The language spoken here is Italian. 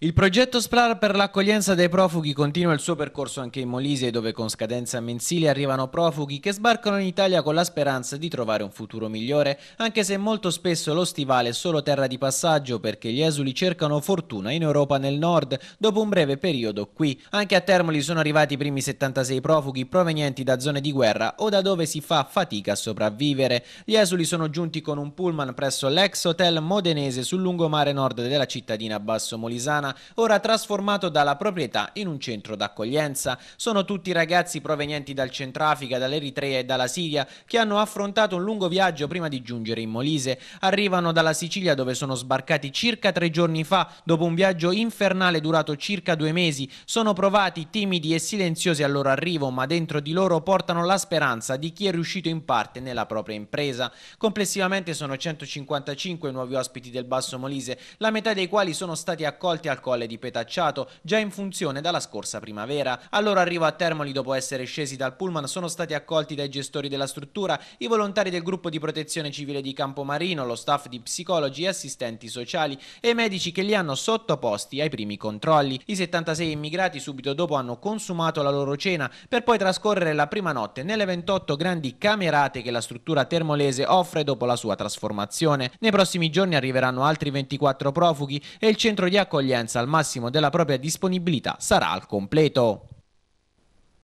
Il progetto SPLAR per l'accoglienza dei profughi continua il suo percorso anche in Molise, dove con scadenza mensile arrivano profughi che sbarcano in Italia con la speranza di trovare un futuro migliore, anche se molto spesso lo stivale è solo terra di passaggio perché gli esuli cercano fortuna in Europa nel nord, dopo un breve periodo qui. Anche a Termoli sono arrivati i primi 76 profughi provenienti da zone di guerra o da dove si fa fatica a sopravvivere. Gli esuli sono giunti con un pullman presso l'ex hotel modenese sul lungomare nord della cittadina basso molisana Toscana, ora trasformato dalla proprietà in un centro d'accoglienza. Sono tutti ragazzi provenienti dal Centrafrica, dall'Eritrea e dalla Siria che hanno affrontato un lungo viaggio prima di giungere in Molise. Arrivano dalla Sicilia dove sono sbarcati circa tre giorni fa dopo un viaggio infernale durato circa due mesi. Sono provati, timidi e silenziosi al loro arrivo, ma dentro di loro portano la speranza di chi è riuscito in parte nella propria impresa. Complessivamente sono 155 nuovi ospiti del Basso Molise, la metà dei quali sono stati accolti al al colle di Petacciato, già in funzione dalla scorsa primavera. Al loro arrivo a Termoli dopo essere scesi dal pullman sono stati accolti dai gestori della struttura, i volontari del gruppo di protezione civile di Campomarino, lo staff di psicologi e assistenti sociali e i medici che li hanno sottoposti ai primi controlli. I 76 immigrati subito dopo hanno consumato la loro cena per poi trascorrere la prima notte nelle 28 grandi camerate che la struttura termolese offre dopo la sua trasformazione. Nei prossimi giorni arriveranno altri 24 profughi e il centro di accoglienza sufficienza al massimo della propria disponibilità sarà al completo.